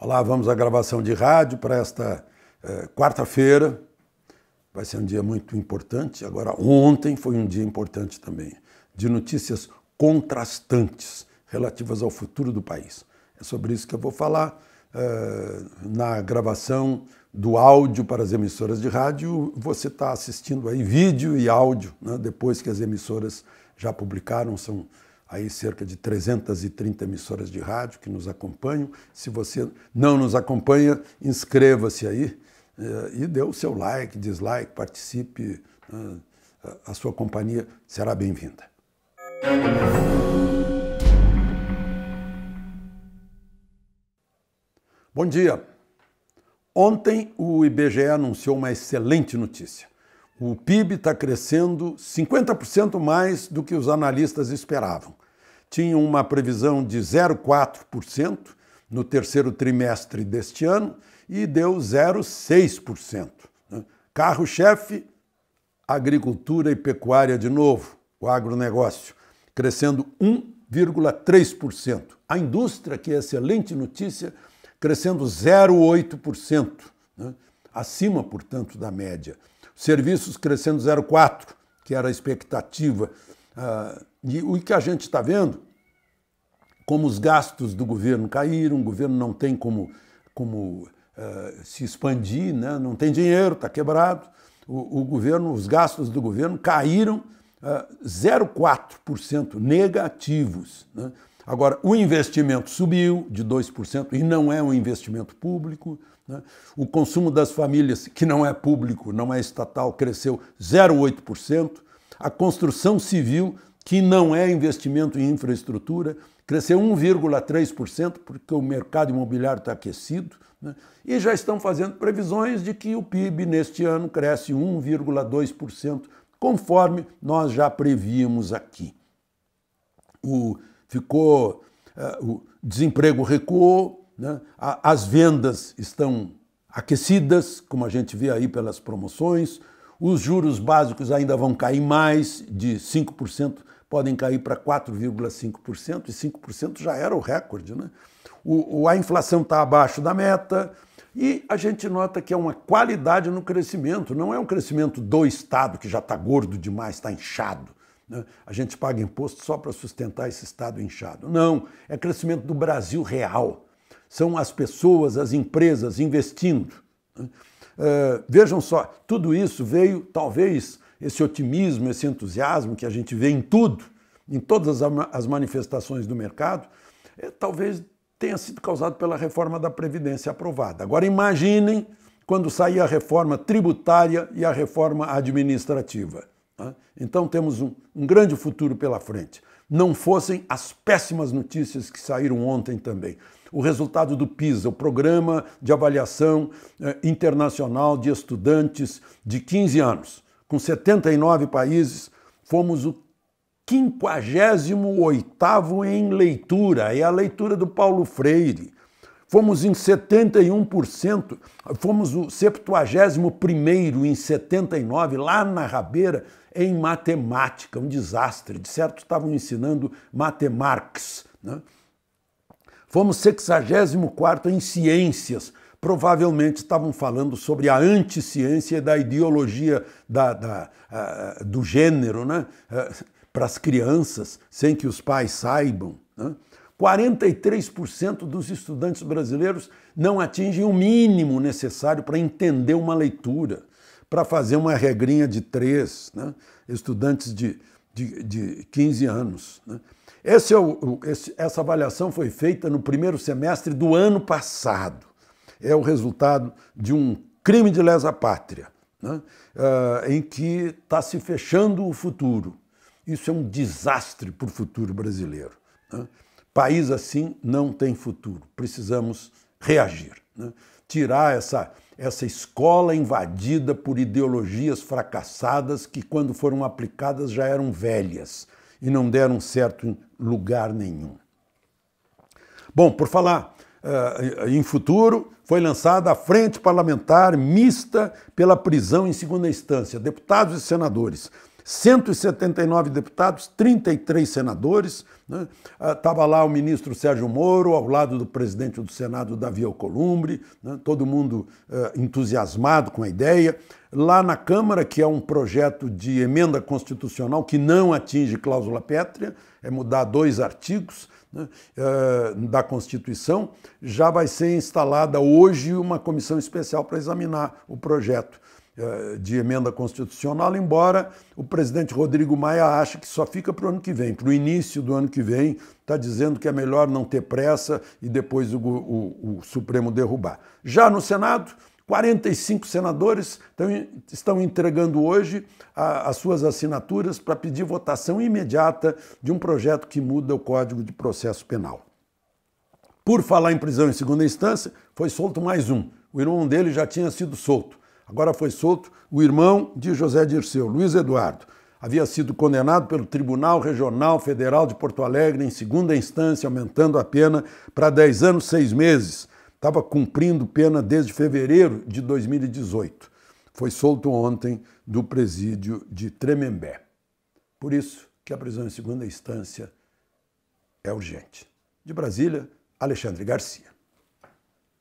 Olá, vamos à gravação de rádio para esta eh, quarta-feira. Vai ser um dia muito importante. Agora, ontem foi um dia importante também, de notícias contrastantes relativas ao futuro do país. É sobre isso que eu vou falar eh, na gravação do áudio para as emissoras de rádio. Você está assistindo aí vídeo e áudio, né, depois que as emissoras já publicaram, são aí cerca de 330 emissoras de rádio que nos acompanham. Se você não nos acompanha, inscreva-se aí eh, e dê o seu like, dislike, participe. Né? A sua companhia será bem-vinda. Bom dia. Ontem o IBGE anunciou uma excelente notícia. O PIB está crescendo 50% mais do que os analistas esperavam tinham uma previsão de 0,4% no terceiro trimestre deste ano e deu 0,6%. Né? Carro-chefe, agricultura e pecuária de novo, o agronegócio, crescendo 1,3%. A indústria, que é excelente notícia, crescendo 0,8%, né? acima, portanto, da média. Serviços crescendo 0,4%, que era a expectativa. Ah, e o que a gente está vendo como os gastos do governo caíram, o governo não tem como, como uh, se expandir, né? não tem dinheiro, está quebrado. O, o, governo, os gastos do governo caíram uh, eh, 0,4% negativos. Né? Agora, o investimento subiu de 2% e não é um investimento público. Né? O consumo das famílias, que não é público, não é estatal, cresceu 0,8%. A construção civil, que não é investimento em infraestrutura, Cresceu 1,3%, porque o mercado imobiliário está aquecido, né? e já estão fazendo previsões de que o PIB neste ano cresce 1,2%, conforme nós já prevíamos aqui. O, ficou, uh, o desemprego recuou, né? a, as vendas estão aquecidas, como a gente vê aí pelas promoções, os juros básicos ainda vão cair mais de 5% podem cair para 4,5%, e 5% já era o recorde. Né? O, a inflação está abaixo da meta e a gente nota que é uma qualidade no crescimento, não é um crescimento do Estado, que já está gordo demais, está inchado. Né? A gente paga imposto só para sustentar esse Estado inchado. Não, é crescimento do Brasil real. São as pessoas, as empresas investindo. Uh, vejam só, tudo isso veio talvez esse otimismo, esse entusiasmo que a gente vê em tudo, em todas as manifestações do mercado, é, talvez tenha sido causado pela reforma da Previdência aprovada. Agora imaginem quando sair a reforma tributária e a reforma administrativa. Né? Então temos um, um grande futuro pela frente. Não fossem as péssimas notícias que saíram ontem também. O resultado do PISA, o Programa de Avaliação eh, Internacional de Estudantes de 15 anos com 79 países, fomos o 58º em leitura, é a leitura do Paulo Freire. Fomos em 71%, fomos o 71 primeiro em 79, lá na Rabeira, em matemática, um desastre. De certo, estavam ensinando matemarques. Né? Fomos 64 em ciências, provavelmente estavam falando sobre a anticiência da ideologia da, da, do gênero né? É, para as crianças, sem que os pais saibam. Né? 43% dos estudantes brasileiros não atingem o mínimo necessário para entender uma leitura, para fazer uma regrinha de três, né? estudantes de, de, de 15 anos. Né? Esse é o, esse, essa avaliação foi feita no primeiro semestre do ano passado é o resultado de um crime de lesa pátria, né? uh, em que está se fechando o futuro. Isso é um desastre para o futuro brasileiro. Né? País assim não tem futuro. Precisamos reagir. Né? Tirar essa, essa escola invadida por ideologias fracassadas que, quando foram aplicadas, já eram velhas e não deram certo em lugar nenhum. Bom, por falar eh, em futuro, foi lançada a Frente Parlamentar Mista pela Prisão em Segunda Instância, deputados e senadores. 179 deputados, 33 senadores, Estava né? Ah, lá o ministro Sérgio Moro, ao lado do presidente do Senado, Davi Alcolumbre, né? todo mundo uh, entusiasmado com a ideia. Lá na Câmara, que é um projeto de emenda constitucional que não atinge cláusula pétrea, é mudar dois artigos né? uh, da Constituição, já vai ser instalada hoje uma comissão especial para examinar o projeto eh, de emenda constitucional, embora o presidente Rodrigo Maia ache que só fica para o ano que vem, para o início do ano que que vem, está dizendo que é melhor não ter pressa e depois o, o, o Supremo derrubar. Já no Senado, 45 senadores estão entregando hoje as suas assinaturas para pedir votação imediata de um projeto que muda o Código de Processo Penal. Por falar em prisão em segunda instância, foi solto mais um. O irmão dele já tinha sido solto. Agora foi solto o irmão de José Dirceu, Luiz Eduardo havia sido condenado pelo Tribunal Regional Federal de Porto Alegre em segunda instância, aumentando a pena para 10 anos, 6 meses. Estava cumprindo pena desde fevereiro de 2018. Foi solto ontem do presídio de Tremembé. Por isso que a prisão em segunda instância é urgente. De Brasília, Alexandre Garcia.